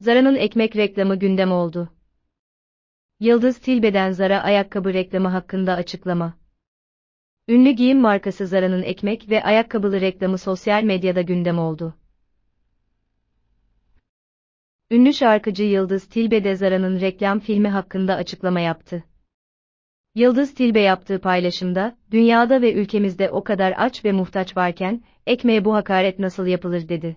Zara'nın ekmek reklamı gündem oldu. Yıldız Tilbe'den Zara ayakkabı reklamı hakkında açıklama. Ünlü giyim markası Zara'nın ekmek ve ayakkabılı reklamı sosyal medyada gündem oldu. Ünlü şarkıcı Yıldız Tilbe de Zara'nın reklam filmi hakkında açıklama yaptı. Yıldız Tilbe yaptığı paylaşımda, dünyada ve ülkemizde o kadar aç ve muhtaç varken, ekmeğe bu hakaret nasıl yapılır dedi.